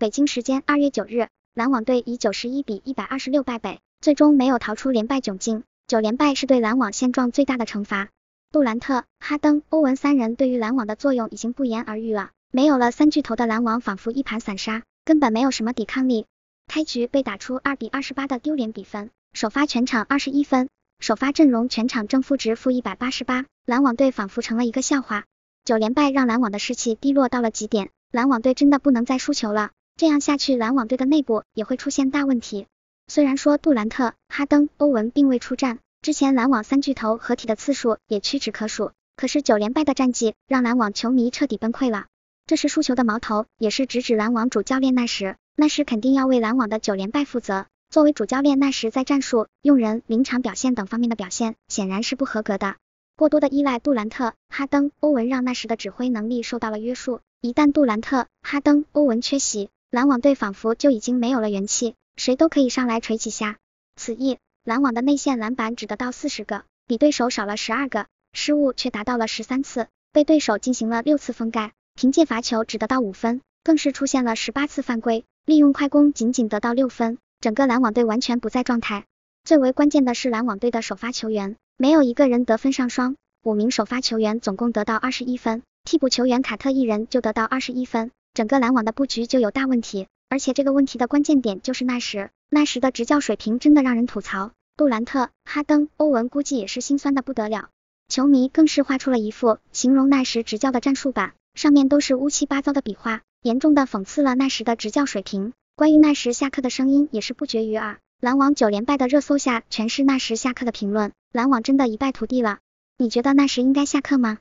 北京时间二月九日，篮网队以九十一比一百二十六败北，最终没有逃出连败窘境。九连败是对篮网现状最大的惩罚。杜兰特、哈登、欧文三人对于篮网的作用已经不言而喻了。没有了三巨头的篮网仿佛一盘散沙，根本没有什么抵抗力。开局被打出二比二十八的丢脸比分，首发全场二十一分，首发阵容全场正负值负一百八十八，篮网队仿佛成了一个笑话。九连败让篮网的士气低落到了极点，篮网队真的不能再输球了。这样下去，篮网队的内部也会出现大问题。虽然说杜兰特、哈登、欧文并未出战，之前篮网三巨头合体的次数也屈指可数，可是九连败的战绩让篮网球迷彻底崩溃了。这是输球的矛头，也是直指篮网主教练纳什。纳什肯定要为篮网的九连败负责。作为主教练，纳什在战术、用人、临场表现等方面的表现显然是不合格的。过多的依赖杜兰特、哈登、欧文，让纳什的指挥能力受到了约束。一旦杜兰特、哈登、欧文缺席，篮网队仿佛就已经没有了元气，谁都可以上来捶几下。此役，篮网的内线篮板只得到四十个，比对手少了十二个，失误却达到了十三次，被对手进行了六次封盖，凭借罚球只得到五分，更是出现了十八次犯规，利用快攻仅仅得到六分。整个篮网队完全不在状态。最为关键的是篮网队的首发球员没有一个人得分上双，五名首发球员总共得到二十一分，替补球员卡特一人就得到二十一分。整个篮网的布局就有大问题，而且这个问题的关键点就是那时，那时的执教水平真的让人吐槽。杜兰特、哈登、欧文估计也是心酸的不得了，球迷更是画出了一副形容那时执教的战术板，上面都是乌七八糟的笔画，严重的讽刺了那时的执教水平。关于那时下课的声音也是不绝于耳，篮网九连败的热搜下全是那时下课的评论，篮网真的一败涂地了。你觉得那时应该下课吗？